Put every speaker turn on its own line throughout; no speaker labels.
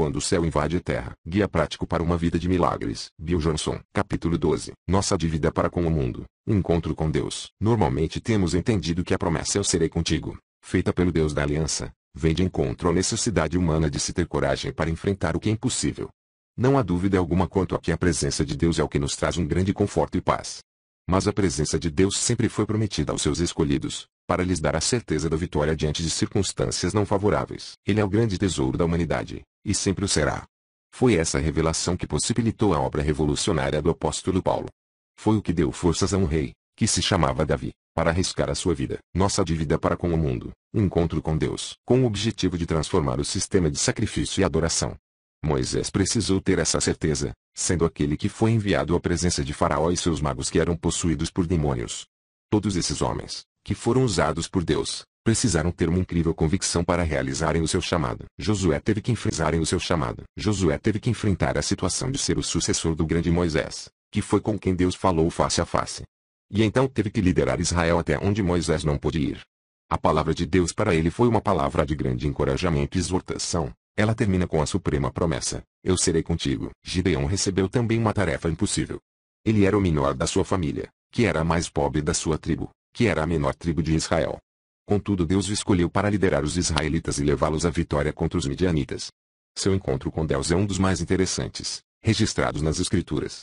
Quando o céu invade a terra. Guia prático para uma vida de milagres. Bill Johnson. Capítulo 12. Nossa dívida para com o mundo. Encontro com Deus. Normalmente temos entendido que a promessa eu serei contigo, feita pelo Deus da aliança, vem de encontro à necessidade humana de se ter coragem para enfrentar o que é impossível. Não há dúvida alguma quanto a que a presença de Deus é o que nos traz um grande conforto e paz. Mas a presença de Deus sempre foi prometida aos seus escolhidos, para lhes dar a certeza da vitória diante de circunstâncias não favoráveis. Ele é o grande tesouro da humanidade, e sempre o será. Foi essa revelação que possibilitou a obra revolucionária do apóstolo Paulo. Foi o que deu forças a um rei, que se chamava Davi, para arriscar a sua vida. Nossa dívida para com o mundo, um encontro com Deus, com o objetivo de transformar o sistema de sacrifício e adoração. Moisés precisou ter essa certeza, sendo aquele que foi enviado à presença de Faraó e seus magos que eram possuídos por demônios. Todos esses homens, que foram usados por Deus, precisaram ter uma incrível convicção para realizarem o seu chamado. Josué teve que enfrentarem o seu chamado. Josué teve que enfrentar a situação de ser o sucessor do grande Moisés, que foi com quem Deus falou face a face. E então teve que liderar Israel até onde Moisés não pôde ir. A palavra de Deus para ele foi uma palavra de grande encorajamento e exortação. Ela termina com a suprema promessa: Eu serei contigo. Gideão recebeu também uma tarefa impossível. Ele era o menor da sua família, que era a mais pobre da sua tribo, que era a menor tribo de Israel, Contudo Deus o escolheu para liderar os israelitas e levá-los à vitória contra os midianitas. Seu encontro com Deus é um dos mais interessantes, registrados nas Escrituras.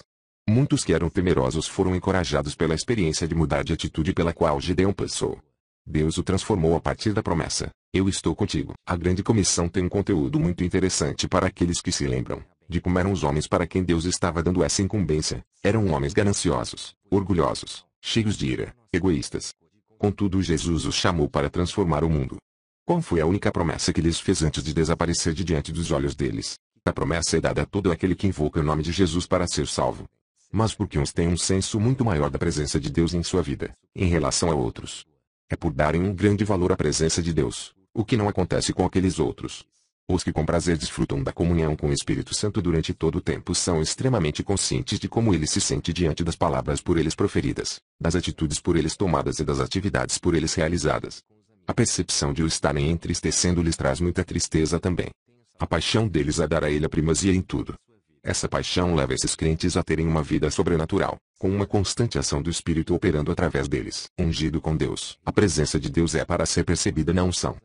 Muitos que eram temerosos foram encorajados pela experiência de mudar de atitude pela qual Gideão passou. Deus o transformou a partir da promessa: Eu estou contigo. A grande comissão tem um conteúdo muito interessante para aqueles que se lembram de como eram os homens para quem Deus estava dando essa incumbência. Eram homens gananciosos, orgulhosos, cheios de ira, egoístas, Contudo Jesus os chamou para transformar o mundo. Qual foi a única promessa que lhes fez antes de desaparecer de diante dos olhos deles? A promessa é dada a todo aquele que invoca o nome de Jesus para ser salvo. Mas porque uns têm um senso muito maior da presença de Deus em sua vida, em relação a outros. É por darem um grande valor à presença de Deus, o que não acontece com aqueles outros. Os que com prazer desfrutam da comunhão com o Espírito Santo durante todo o tempo são extremamente conscientes de como ele se sente diante das palavras por eles proferidas, das atitudes por eles tomadas e das atividades por eles realizadas. A percepção de o estarem entristecendo lhes traz muita tristeza também. A paixão deles é dar a ele a primazia em tudo. Essa paixão leva esses crentes a terem uma vida sobrenatural, com uma constante ação do Espírito operando através deles. Ungido com Deus, a presença de Deus é para ser percebida na unção.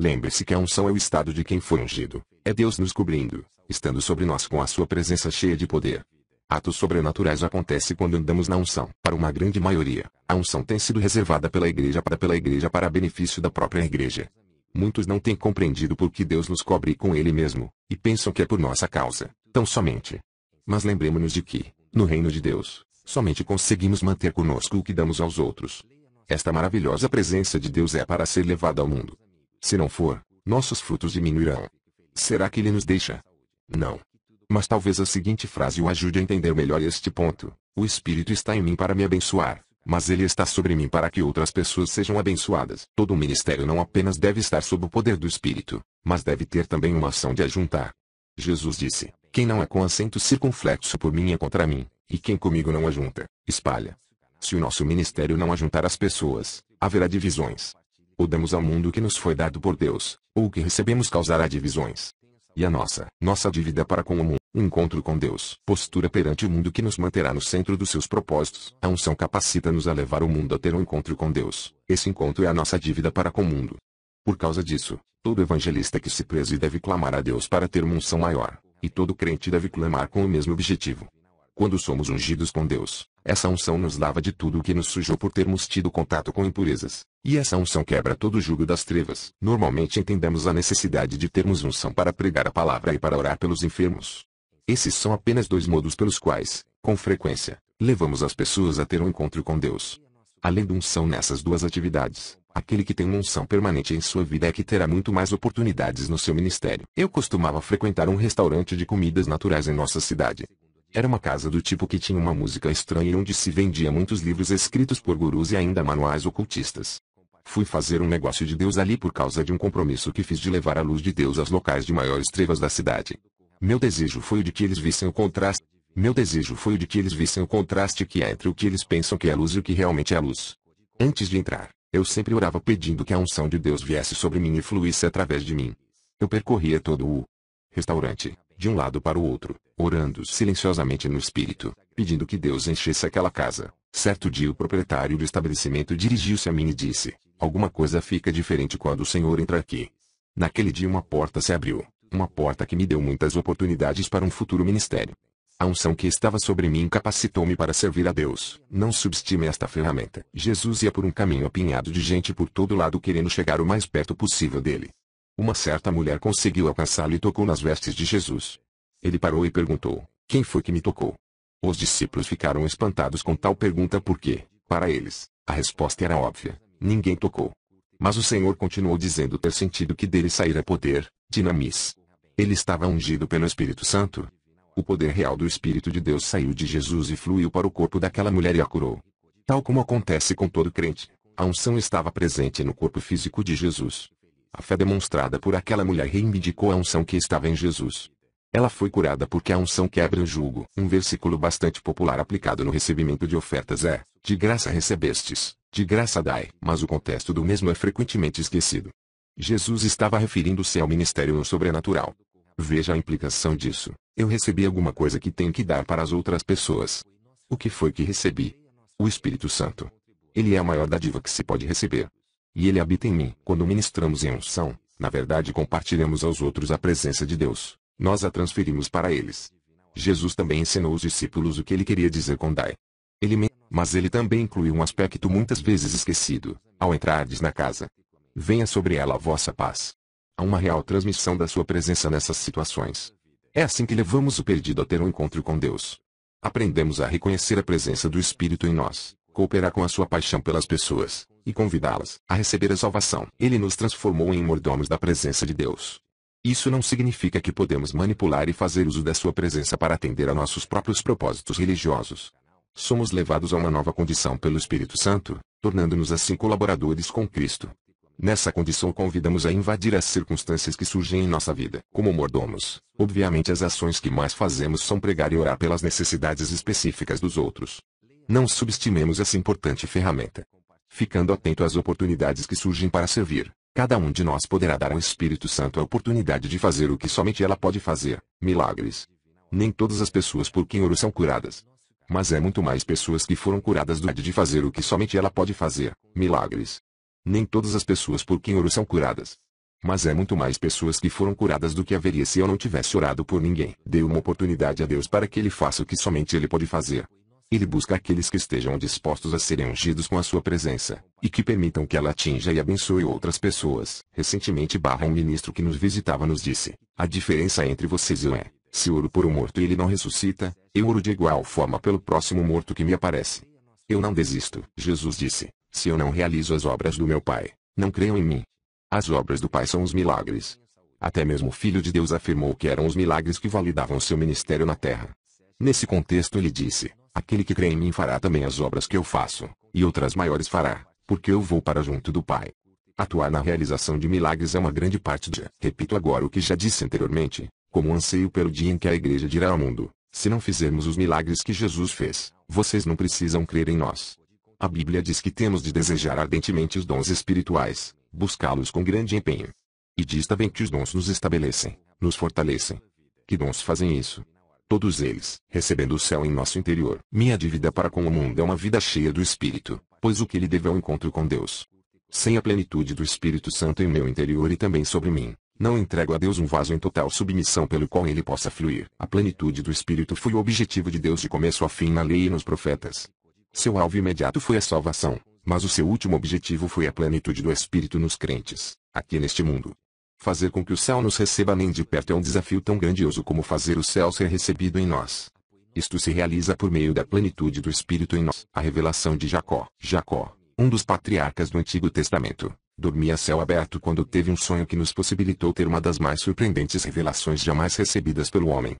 Lembre-se que a é unção é o estado de quem foi ungido. É Deus nos cobrindo, estando sobre nós com a sua presença cheia de poder. Atos sobrenaturais acontecem quando andamos na unção. Para uma grande maioria, a unção tem sido reservada pela igreja para pela igreja para benefício da própria igreja. Muitos não têm compreendido por que Deus nos cobre com ele mesmo, e pensam que é por nossa causa, tão somente. Mas lembremos-nos de que, no reino de Deus, somente conseguimos manter conosco o que damos aos outros. Esta maravilhosa presença de Deus é para ser levada ao mundo. Se não for, nossos frutos diminuirão. Será que ele nos deixa? Não. Mas talvez a seguinte frase o ajude a entender melhor este ponto. O Espírito está em mim para me abençoar, mas ele está sobre mim para que outras pessoas sejam abençoadas. Todo ministério não apenas deve estar sob o poder do Espírito, mas deve ter também uma ação de ajuntar. Jesus disse: Quem não é com acento circunflexo por mim é contra mim, e quem comigo não ajunta, espalha. Se o nosso ministério não ajuntar as pessoas, haverá divisões ou damos ao mundo o que nos foi dado por Deus, ou o que recebemos causará divisões. E a nossa, nossa dívida para com o mundo, encontro com Deus, postura perante o mundo que nos manterá no centro dos seus propósitos, a unção capacita-nos a levar o mundo a ter um encontro com Deus, esse encontro é a nossa dívida para com o mundo. Por causa disso, todo evangelista que se preze deve clamar a Deus para ter uma unção maior, e todo crente deve clamar com o mesmo objetivo. Quando somos ungidos com Deus, essa unção nos lava de tudo o que nos sujou por termos tido contato com impurezas, e essa unção quebra todo o jugo das trevas. Normalmente entendemos a necessidade de termos unção para pregar a palavra e para orar pelos enfermos. Esses são apenas dois modos pelos quais, com frequência, levamos as pessoas a ter um encontro com Deus. Além da unção nessas duas atividades, aquele que tem uma unção permanente em sua vida é que terá muito mais oportunidades no seu ministério. Eu costumava frequentar um restaurante de comidas naturais em nossa cidade. Era uma casa do tipo que tinha uma música estranha e onde se vendia muitos livros escritos por gurus e ainda manuais ocultistas. Fui fazer um negócio de Deus ali por causa de um compromisso que fiz de levar a luz de Deus aos locais de maiores trevas da cidade. Meu desejo foi o de que eles vissem o contraste. Meu desejo foi o de que eles vissem o contraste que há é entre o que eles pensam que é luz e o que realmente é luz. Antes de entrar, eu sempre orava pedindo que a unção de Deus viesse sobre mim e fluísse através de mim. Eu percorria todo o restaurante, de um lado para o outro, orando silenciosamente no espírito, pedindo que Deus enchesse aquela casa. Certo dia o proprietário do estabelecimento dirigiu-se a mim e disse: Alguma coisa fica diferente quando o Senhor entra aqui. Naquele dia uma porta se abriu, uma porta que me deu muitas oportunidades para um futuro ministério. A unção que estava sobre mim capacitou-me para servir a Deus. Não subestime esta ferramenta. Jesus ia por um caminho apinhado de gente por todo lado querendo chegar o mais perto possível dele. Uma certa mulher conseguiu alcançá-lo e tocou nas vestes de Jesus. Ele parou e perguntou: Quem foi que me tocou? Os discípulos ficaram espantados com tal pergunta porque, para eles, a resposta era óbvia. Ninguém tocou. Mas o Senhor continuou dizendo ter sentido que dele saíra poder, dinamis. Ele estava ungido pelo Espírito Santo. O poder real do Espírito de Deus saiu de Jesus e fluiu para o corpo daquela mulher e a curou. Tal como acontece com todo crente, a unção estava presente no corpo físico de Jesus. A fé demonstrada por aquela mulher reivindicou a unção que estava em Jesus. Ela foi curada porque a unção quebra o jugo. Um versículo bastante popular aplicado no recebimento de ofertas é: de graça recebestes, de graça dai. Mas o contexto do mesmo é frequentemente esquecido. Jesus estava referindo-se ao ministério no sobrenatural. Veja a implicação disso. Eu recebi alguma coisa que tenho que dar para as outras pessoas. O que foi que recebi? O Espírito Santo. Ele é a maior dádiva que se pode receber. E ele habita em mim. Quando ministramos em unção, na verdade compartilhamos aos outros a presença de Deus. Nós a transferimos para eles. Jesus também ensinou os discípulos o que ele queria dizer com dai. Ele mas ele também inclui um aspecto muitas vezes esquecido, ao entrardes na casa. Venha sobre ela a vossa paz. Há uma real transmissão da sua presença nessas situações. É assim que levamos o perdido a ter um encontro com Deus. Aprendemos a reconhecer a presença do Espírito em nós, cooperar com a sua paixão pelas pessoas, e convidá-las a receber a salvação. Ele nos transformou em mordomos da presença de Deus. Isso não significa que podemos manipular e fazer uso da sua presença para atender a nossos próprios propósitos religiosos somos levados a uma nova condição pelo Espírito Santo, tornando-nos assim colaboradores com Cristo. Nessa condição convidamos a invadir as circunstâncias que surgem em nossa vida. Como mordomos, obviamente as ações que mais fazemos são pregar e orar pelas necessidades específicas dos outros. Não subestimemos essa importante ferramenta. Ficando atento às oportunidades que surgem para servir, cada um de nós poderá dar ao Espírito Santo a oportunidade de fazer o que somente ela pode fazer, milagres. Nem todas as pessoas por quem oro são curadas, mas é muito mais pessoas que foram curadas do de fazer o que somente ela pode fazer, milagres. Nem todas as pessoas por quem oro são curadas. Mas é muito mais pessoas que foram curadas do que haveria se eu não tivesse orado por ninguém. Dei uma oportunidade a Deus para que ele faça o que somente ele pode fazer. Ele busca aqueles que estejam dispostos a serem ungidos com a sua presença, e que permitam que ela atinja e abençoe outras pessoas. Recentemente barra um ministro que nos visitava nos disse, a diferença entre vocês e eu é, se oro por um morto e ele não ressuscita, eu oro de igual forma pelo próximo morto que me aparece. Eu não desisto. Jesus disse: Se eu não realizo as obras do meu Pai, não creiam em mim. As obras do Pai são os milagres. Até mesmo o Filho de Deus afirmou que eram os milagres que validavam seu ministério na terra. Nesse contexto ele disse: Aquele que crê em mim fará também as obras que eu faço, e outras maiores fará, porque eu vou para junto do Pai. Atuar na realização de milagres é uma grande parte de. Repito agora o que já disse anteriormente, como anseio pelo dia em que a igreja dirá ao mundo: se não fizermos os milagres que Jesus fez, vocês não precisam crer em nós. A Bíblia diz que temos de desejar ardentemente os dons espirituais, buscá-los com grande empenho. E diz também que os dons nos estabelecem, nos fortalecem. Que dons fazem isso? Todos eles, recebendo o céu em nosso interior. Minha dívida para com o mundo é uma vida cheia do Espírito, pois o que lhe devo é o um encontro com Deus. Sem a plenitude do Espírito Santo em meu interior e também sobre mim, não entrego a Deus um vaso em total submissão pelo qual ele possa fluir. A plenitude do Espírito foi o objetivo de Deus de começo a fim na lei e nos profetas. Seu alvo imediato foi a salvação, mas o seu último objetivo foi a plenitude do Espírito nos crentes, aqui neste mundo. Fazer com que o céu nos receba nem de perto é um desafio tão grandioso como fazer o céu ser recebido em nós. Isto se realiza por meio da plenitude do Espírito em nós. A revelação de Jacó. Jacó, um dos patriarcas do Antigo Testamento, Dormi a céu aberto quando teve um sonho que nos possibilitou ter uma das mais surpreendentes revelações jamais recebidas pelo homem.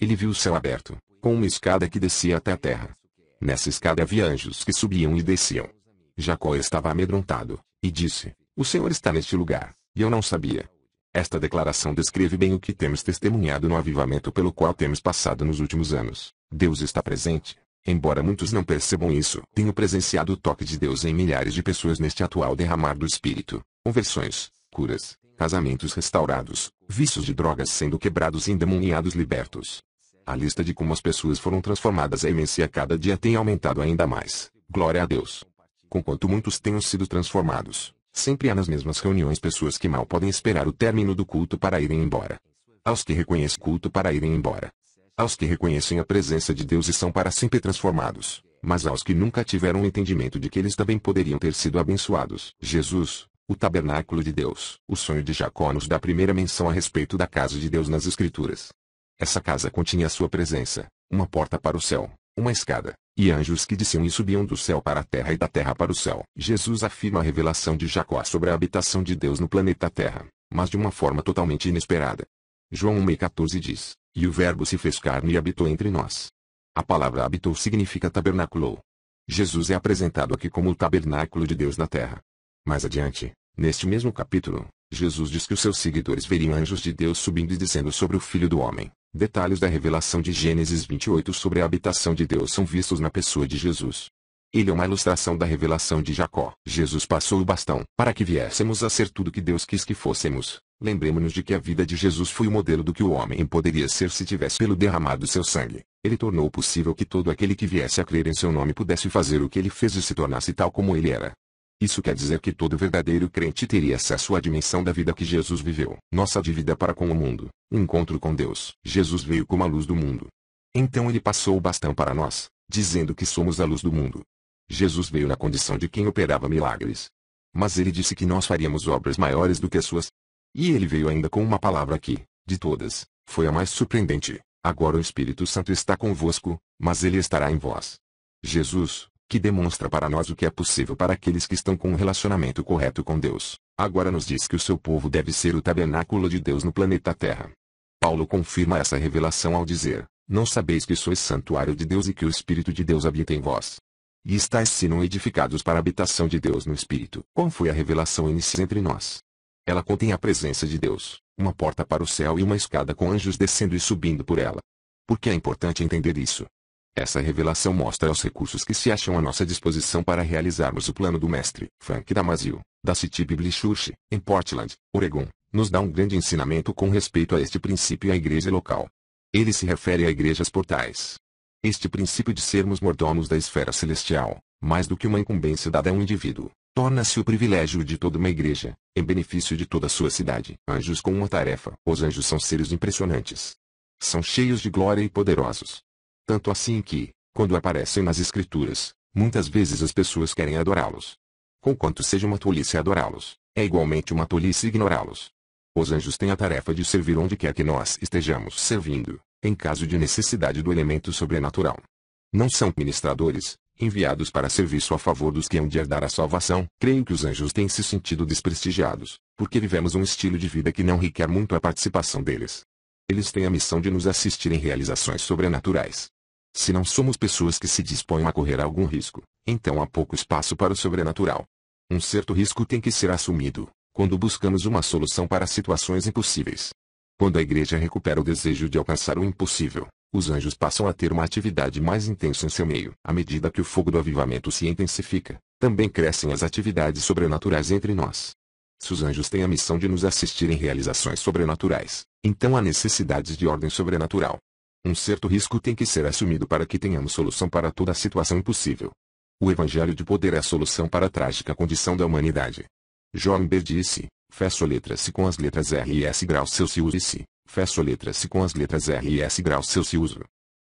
Ele viu o céu aberto, com uma escada que descia até a terra. Nessa escada havia anjos que subiam e desciam. Jacó estava amedrontado, e disse: O Senhor está neste lugar, e eu não sabia. Esta declaração descreve bem o que temos testemunhado no avivamento pelo qual temos passado nos últimos anos. Deus está presente, Embora muitos não percebam isso, tenho presenciado o toque de Deus em milhares de pessoas neste atual derramar do Espírito. Conversões, curas, casamentos restaurados, vícios de drogas sendo quebrados e endemoniados libertos. A lista de como as pessoas foram transformadas é imensa e a cada dia tem aumentado ainda mais. Glória a Deus. Conquanto muitos tenham sido transformados, sempre há nas mesmas reuniões pessoas que mal podem esperar o término do culto para irem embora. Aos que reconhecem culto para irem embora, aos que reconhecem a presença de Deus e são para sempre transformados, mas aos que nunca tiveram o entendimento de que eles também poderiam ter sido abençoados. Jesus, o tabernáculo de Deus. O sonho de Jacó nos dá a primeira menção a respeito da casa de Deus nas Escrituras. Essa casa continha a sua presença, uma porta para o céu, uma escada, e anjos que desciam e subiam do céu para a terra e da terra para o céu. Jesus afirma a revelação de Jacó sobre a habitação de Deus no planeta Terra, mas de uma forma totalmente inesperada. João 1,14 diz: e o Verbo se fez carne e habitou entre nós. A palavra habitou significa tabernaculou. Jesus é apresentado aqui como o tabernáculo de Deus na terra. Mais adiante, neste mesmo capítulo, Jesus diz que os seus seguidores veriam anjos de Deus subindo e descendo sobre o Filho do Homem. Detalhes da revelação de Gênesis 28 sobre a habitação de Deus são vistos na pessoa de Jesus. Ele é uma ilustração da revelação de Jacó. Jesus passou o bastão para que viéssemos a ser tudo que Deus quis que fôssemos, Lembremos-nos de que a vida de Jesus foi o modelo do que o homem poderia ser se tivesse pelo derramado seu sangue. Ele tornou possível que todo aquele que viesse a crer em seu nome pudesse fazer o que ele fez e se tornasse tal como ele era. Isso quer dizer que todo verdadeiro crente teria acesso à dimensão da vida que Jesus viveu. Nossa dívida para com o mundo, encontro com Deus. Jesus veio como a luz do mundo. Então ele passou o bastão para nós, dizendo que somos a luz do mundo. Jesus veio na condição de quem operava milagres. Mas ele disse que nós faríamos obras maiores do que as suas, e ele veio ainda com uma palavra que, de todas, foi a mais surpreendente. Agora o Espírito Santo está convosco, mas ele estará em vós. Jesus, que demonstra para nós o que é possível para aqueles que estão com um relacionamento correto com Deus, agora nos diz que o seu povo deve ser o tabernáculo de Deus no planeta Terra. Paulo confirma essa revelação ao dizer: Não sabeis que sois santuário de Deus e que o Espírito de Deus habita em vós. E estáis se não edificados para a habitação de Deus no Espírito. Qual foi a revelação inicial entre nós? Ela contém a presença de Deus, uma porta para o céu e uma escada com anjos descendo e subindo por ela. Por que é importante entender isso? Essa revelação mostra os recursos que se acham à nossa disposição para realizarmos o plano do mestre Frank Damasio, da City Bible Church, em Portland, Oregon, nos dá um grande ensinamento com respeito a este princípio e à igreja local. Ele se refere a igrejas portais. Este princípio de sermos mordomos da esfera celestial, mais do que uma incumbência dada a um indivíduo, Torna-se o privilégio de toda uma igreja, em benefício de toda a sua cidade. Anjos com uma tarefa. Os anjos são seres impressionantes. São cheios de glória e poderosos. Tanto assim que, quando aparecem nas escrituras, muitas vezes as pessoas querem adorá-los. Conquanto seja uma tolice adorá-los, é igualmente uma tolice ignorá-los. Os anjos têm a tarefa de servir onde quer que nós estejamos servindo, em caso de necessidade do elemento sobrenatural. Não são ministradores, enviados para serviço a favor dos que hão de herdar a salvação, creio que os anjos têm se sentido desprestigiados, porque vivemos um estilo de vida que não requer muito a participação deles. Eles têm a missão de nos assistir em realizações sobrenaturais. Se não somos pessoas que se dispõem a correr algum risco, então há pouco espaço para o sobrenatural. Um certo risco tem que ser assumido, quando buscamos uma solução para situações impossíveis. Quando a igreja recupera o desejo de alcançar o impossível, os anjos passam a ter uma atividade mais intensa em seu meio. À medida que o fogo do avivamento se intensifica, também crescem as atividades sobrenaturais entre nós. Se os anjos têm a missão de nos assistir em realizações sobrenaturais, então há necessidades de ordem sobrenatural. Um certo risco tem que ser assumido para que tenhamos solução para toda a situação impossível. O evangelho de poder é a solução para a trágica condição da humanidade. Jornber disse, fé letras se com as letras R e S grau Celsius e se Fecho letras-se com as letras R e S grau seu uso.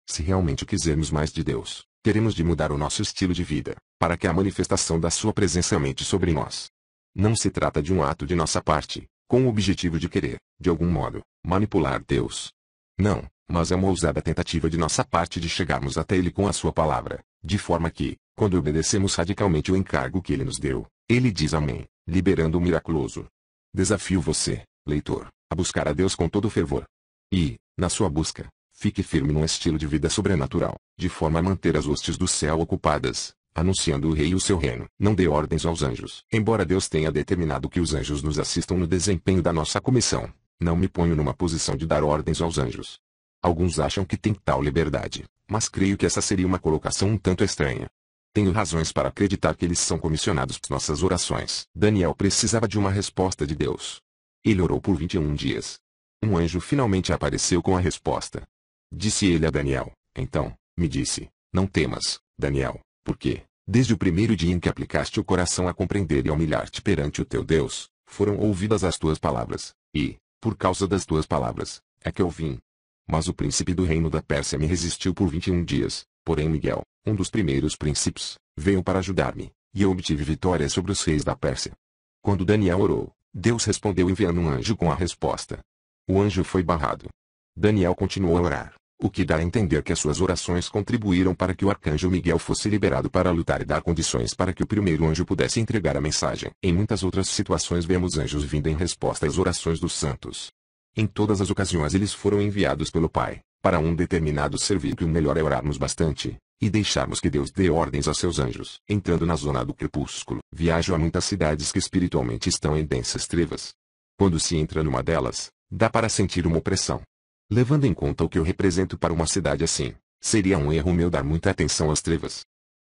Se realmente quisermos mais de Deus, teremos de mudar o nosso estilo de vida, para que a manifestação da sua presença aumente sobre nós. Não se trata de um ato de nossa parte, com o objetivo de querer, de algum modo, manipular Deus. Não, mas é uma ousada tentativa de nossa parte de chegarmos até Ele com a Sua palavra, de forma que, quando obedecemos radicalmente o encargo que Ele nos deu, Ele diz Amém, liberando o miraculoso. Desafio você, leitor, a buscar a Deus com todo fervor. E, na sua busca, fique firme num estilo de vida sobrenatural, de forma a manter as hostes do céu ocupadas, anunciando o rei e o seu reino. Não dê ordens aos anjos. Embora Deus tenha determinado que os anjos nos assistam no desempenho da nossa comissão, não me ponho numa posição de dar ordens aos anjos. Alguns acham que tem tal liberdade, mas creio que essa seria uma colocação um tanto estranha. Tenho razões para acreditar que eles são comissionados por nossas orações. Daniel precisava de uma resposta de Deus. Ele orou por 21 dias. Um anjo finalmente apareceu com a resposta. Disse ele a Daniel: Então, me disse, não temas, Daniel, porque, desde o primeiro dia em que aplicaste o coração a compreender e a humilhar-te perante o teu Deus, foram ouvidas as tuas palavras, e, por causa das tuas palavras, é que eu vim. Mas o príncipe do reino da Pérsia me resistiu por 21 dias, porém Miguel, um dos primeiros príncipes, veio para ajudar-me, e eu obtive vitória sobre os reis da Pérsia. Quando Daniel orou, Deus respondeu enviando um anjo com a resposta. O anjo foi barrado. Daniel continuou a orar, o que dá a entender que as suas orações contribuíram para que o arcanjo Miguel fosse liberado para lutar e dar condições para que o primeiro anjo pudesse entregar a mensagem. Em muitas outras situações vemos anjos vindo em resposta às orações dos santos. Em todas as ocasiões eles foram enviados pelo Pai, para um determinado serviço. O melhor é orarmos bastante, e deixarmos que Deus dê ordens a seus anjos. Entrando na zona do crepúsculo, viajo a muitas cidades que espiritualmente estão em densas trevas. Quando se entra numa delas, dá para sentir uma opressão. Levando em conta o que eu represento para uma cidade assim, seria um erro meu dar muita atenção às trevas.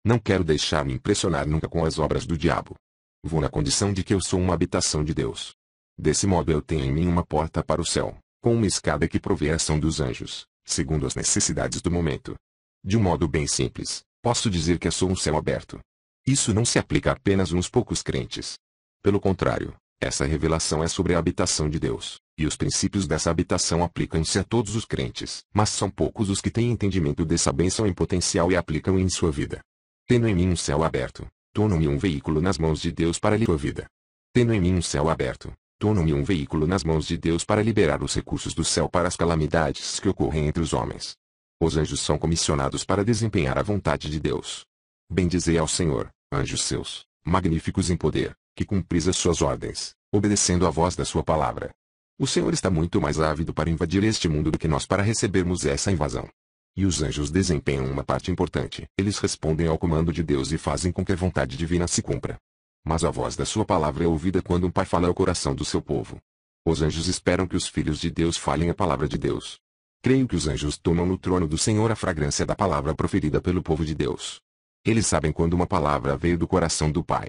Não quero deixar-me impressionar nunca com as obras do diabo. Vou na condição de que eu sou uma habitação de Deus. Desse modo eu tenho em mim uma porta para o céu, com uma escada que provê a ação dos anjos, segundo as necessidades do momento, de um modo bem simples, posso dizer que sou um céu aberto. Isso não se aplica apenas a uns poucos crentes. Pelo contrário, essa revelação é sobre a habitação de Deus, e os princípios dessa habitação aplicam-se a todos os crentes, mas são poucos os que têm entendimento dessa bênção em potencial e aplicam em sua vida. Tendo em mim um céu aberto, torno-me um veículo nas mãos de Deus para a tua vida. Tendo em mim um céu aberto, torno-me um veículo nas mãos de Deus para liberar os recursos do céu para as calamidades que ocorrem entre os homens, os anjos são comissionados para desempenhar a vontade de Deus. Bendizei ao Senhor, anjos seus, magníficos em poder, que cumpris as suas ordens, obedecendo à voz da sua palavra. O Senhor está muito mais ávido para invadir este mundo do que nós para recebermos essa invasão. E os anjos desempenham uma parte importante. Eles respondem ao comando de Deus e fazem com que a vontade divina se cumpra. Mas a voz da sua palavra é ouvida quando um pai fala ao coração do seu povo. Os anjos esperam que os filhos de Deus falem a palavra de Deus, Creio que os anjos tomam no trono do Senhor a fragrância da palavra proferida pelo povo de Deus. Eles sabem quando uma palavra veio do coração do Pai.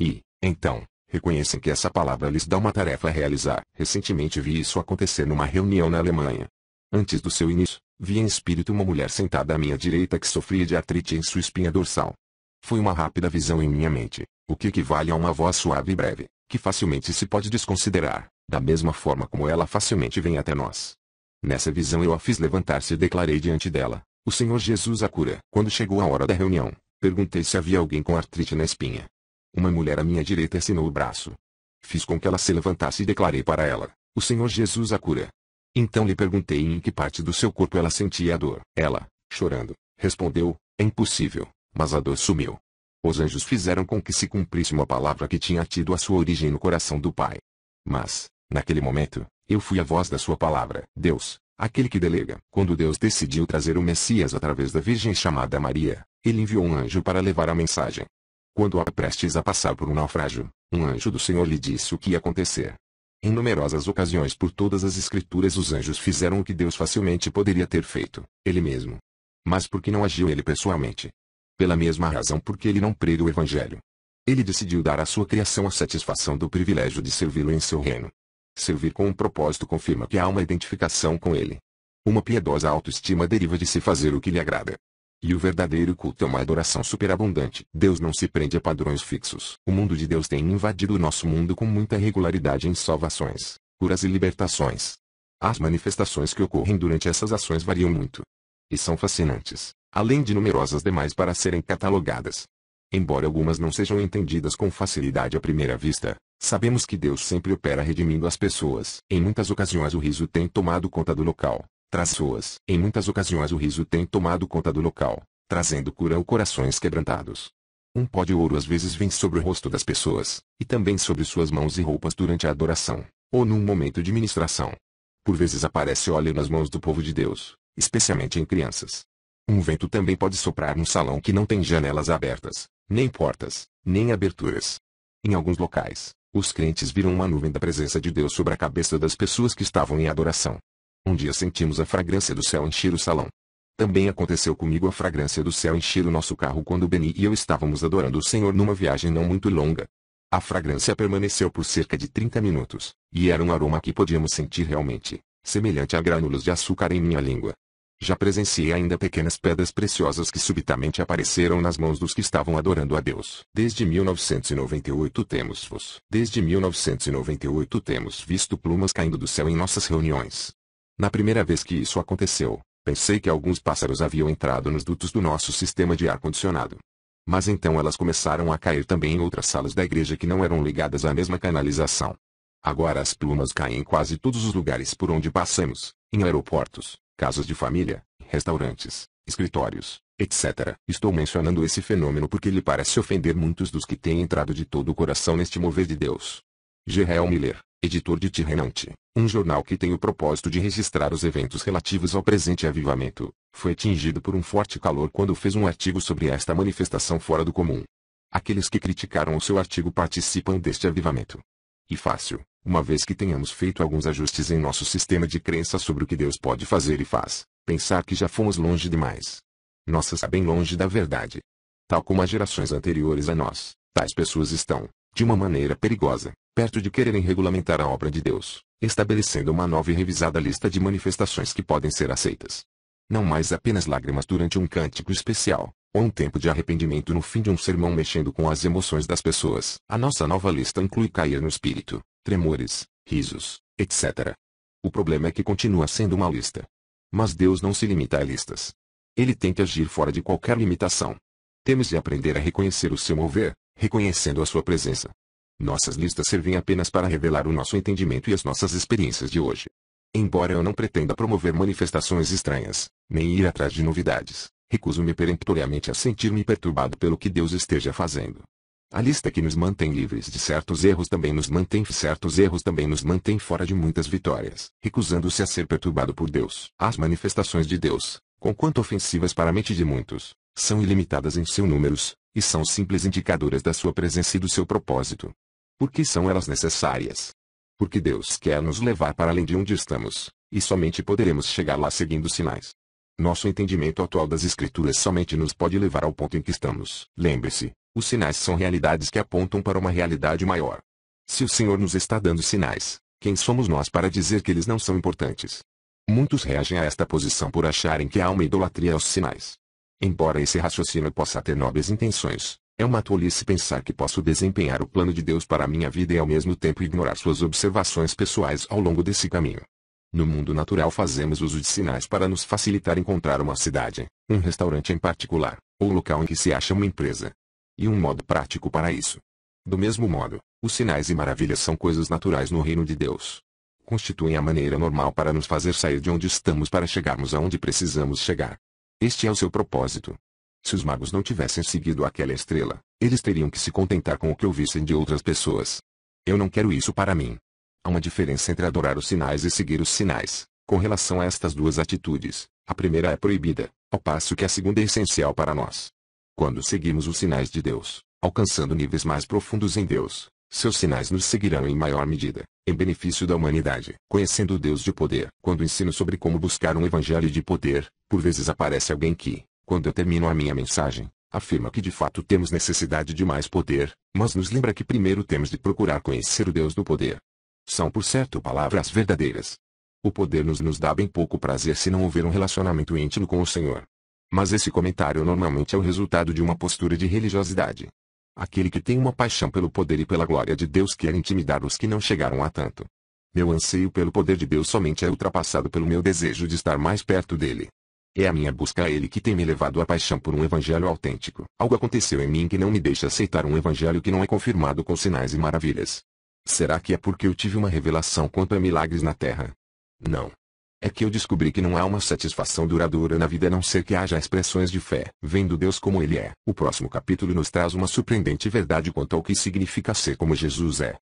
E, então, reconhecem que essa palavra lhes dá uma tarefa a realizar. Recentemente vi isso acontecer numa reunião na Alemanha. Antes do seu início, vi em espírito uma mulher sentada à minha direita que sofria de artrite em sua espinha dorsal. Foi uma rápida visão em minha mente, o que equivale a uma voz suave e breve, que facilmente se pode desconsiderar, da mesma forma como ela facilmente vem até nós. Nessa visão eu a fiz levantar-se e declarei diante dela: O Senhor Jesus a cura. Quando chegou a hora da reunião, perguntei se havia alguém com artrite na espinha. Uma mulher à minha direita assinou o braço. Fiz com que ela se levantasse e declarei para ela: O Senhor Jesus a cura. Então lhe perguntei em que parte do seu corpo ela sentia a dor. Ela, chorando, respondeu: É impossível, mas a dor sumiu. Os anjos fizeram com que se cumprisse uma palavra que tinha tido a sua origem no coração do Pai. Mas, naquele momento, eu fui a voz da sua palavra, Deus, aquele que delega. Quando Deus decidiu trazer o Messias através da Virgem chamada Maria, ele enviou um anjo para levar a mensagem. Quando a prestes a passar por um naufrágio, um anjo do Senhor lhe disse o que ia acontecer. Em numerosas ocasiões por todas as escrituras os anjos fizeram o que Deus facilmente poderia ter feito, ele mesmo. Mas por que não agiu ele pessoalmente? Pela mesma razão por que ele não prega o evangelho. Ele decidiu dar à sua criação a satisfação do privilégio de servi-lo em seu reino. Servir com um propósito confirma que há uma identificação com ele. Uma piedosa autoestima deriva de se fazer o que lhe agrada. E o verdadeiro culto é uma adoração superabundante. Deus não se prende a padrões fixos. O mundo de Deus tem invadido o nosso mundo com muita regularidade em salvações, curas e libertações. As manifestações que ocorrem durante essas ações variam muito. E são fascinantes, além de numerosas demais para serem catalogadas. Embora algumas não sejam entendidas com facilidade à primeira vista, Sabemos que Deus sempre opera redimindo as pessoas. Em muitas ocasiões o riso tem tomado conta do local. Traçoas. Em muitas ocasiões o riso tem tomado conta do local, trazendo cura ou corações quebrantados. Um pó de ouro às vezes vem sobre o rosto das pessoas, e também sobre suas mãos e roupas durante a adoração, ou num momento de ministração. Por vezes aparece óleo nas mãos do povo de Deus, especialmente em crianças. Um vento também pode soprar num salão que não tem janelas abertas, nem portas, nem aberturas. Em alguns locais, os crentes viram uma nuvem da presença de Deus sobre a cabeça das pessoas que estavam em adoração. Um dia sentimos a fragrância do céu encher o salão. Também aconteceu comigo a fragrância do céu encher o nosso carro quando Beni e eu estávamos adorando o Senhor numa viagem não muito longa. A fragrância permaneceu por cerca de 30 minutos, e era um aroma que podíamos sentir realmente, semelhante a grânulos de açúcar em minha língua. Já presenciei ainda pequenas pedras preciosas que subitamente apareceram nas mãos dos que estavam adorando a Deus. Desde 1998 temos-vos. Desde 1998 temos visto plumas caindo do céu em nossas reuniões. Na primeira vez que isso aconteceu, pensei que alguns pássaros haviam entrado nos dutos do nosso sistema de ar-condicionado. Mas então elas começaram a cair também em outras salas da igreja que não eram ligadas à mesma canalização. Agora as plumas caem em quase todos os lugares por onde passamos, em aeroportos, casas de família, restaurantes, escritórios, etc. Estou mencionando esse fenômeno porque ele parece ofender muitos dos que têm entrado de todo o coração neste mover de Deus. Gerald Miller, editor de Tirrenante, um jornal que tem o propósito de registrar os eventos relativos ao presente avivamento, foi atingido por um forte calor quando fez um artigo sobre esta manifestação fora do comum. Aqueles que criticaram o seu artigo participam deste avivamento. E fácil, uma vez que tenhamos feito alguns ajustes em nosso sistema de crença sobre o que Deus pode fazer e faz, pensar que já fomos longe demais. Nossa está bem longe da verdade. Tal como as gerações anteriores a nós, tais pessoas estão, de uma maneira perigosa, perto de quererem regulamentar a obra de Deus, estabelecendo uma nova e revisada lista de manifestações que podem ser aceitas. Não mais apenas lágrimas durante um cântico especial, ou um tempo de arrependimento no fim de um sermão mexendo com as emoções das pessoas. A nossa nova lista inclui cair no espírito, tremores, risos, etc. O problema é que continua sendo uma lista. Mas Deus não se limita a listas. Ele tem que agir fora de qualquer limitação. Temos de aprender a reconhecer o seu mover, reconhecendo a sua presença. Nossas listas servem apenas para revelar o nosso entendimento e as nossas experiências de hoje. Embora eu não pretenda promover manifestações estranhas, nem ir atrás de novidades, recuso-me peremptoriamente a sentir-me perturbado pelo que Deus esteja fazendo. A lista que nos mantém livres de certos erros também nos mantém certos erros também nos mantém fora de muitas vitórias, recusando-se a ser perturbado por Deus. As manifestações de Deus, com quanto ofensivas para a mente de muitos, são ilimitadas em seus números, e são simples indicadoras da sua presença e do seu propósito. Por que são elas necessárias? Porque Deus quer nos levar para além de onde estamos, e somente poderemos chegar lá seguindo sinais. Nosso entendimento atual das Escrituras somente nos pode levar ao ponto em que estamos. Lembre-se, os sinais são realidades que apontam para uma realidade maior. Se o Senhor nos está dando sinais, quem somos nós para dizer que eles não são importantes? Muitos reagem a esta posição por acharem que há uma idolatria aos sinais. Embora esse raciocínio possa ter nobres intenções, é uma tolice pensar que posso desempenhar o plano de Deus para a minha vida e ao mesmo tempo ignorar suas observações pessoais ao longo desse caminho. No mundo natural fazemos uso de sinais para nos facilitar encontrar uma cidade, um restaurante em particular, ou local em que se acha uma empresa, e um modo prático para isso. Do mesmo modo, os sinais e maravilhas são coisas naturais no reino de Deus. Constituem a maneira normal para nos fazer sair de onde estamos para chegarmos aonde precisamos chegar. Este é o seu propósito. Se os magos não tivessem seguido aquela estrela, eles teriam que se contentar com o que ouvissem de outras pessoas. Eu não quero isso para mim. Há uma diferença entre adorar os sinais e seguir os sinais. Com relação a estas duas atitudes, a primeira é proibida, ao passo que a segunda é essencial para nós. Quando seguimos os sinais de Deus, alcançando níveis mais profundos em Deus, seus sinais nos seguirão em maior medida, em benefício da humanidade. Conhecendo o Deus de poder, quando ensino sobre como buscar um evangelho de poder, por vezes aparece alguém que, quando eu termino a minha mensagem, afirma que de fato temos necessidade de mais poder, mas nos lembra que primeiro temos de procurar conhecer o Deus do poder. São por certo palavras verdadeiras. O poder nos, nos dá bem pouco prazer se não houver um relacionamento íntimo com o Senhor. Mas esse comentário normalmente é o resultado de uma postura de religiosidade. Aquele que tem uma paixão pelo poder e pela glória de Deus quer intimidar os que não chegaram a tanto. Meu anseio pelo poder de Deus somente é ultrapassado pelo meu desejo de estar mais perto dele. É a minha busca a ele que tem me levado à paixão por um evangelho autêntico. Algo aconteceu em mim que não me deixa aceitar um evangelho que não é confirmado com sinais e maravilhas. Será que é porque eu tive uma revelação quanto a milagres na terra? Não. É que eu descobri que não há uma satisfação duradoura na vida a não ser que haja expressões de fé. Vendo Deus como Ele é. O próximo capítulo nos traz uma surpreendente verdade quanto ao que significa ser como Jesus é.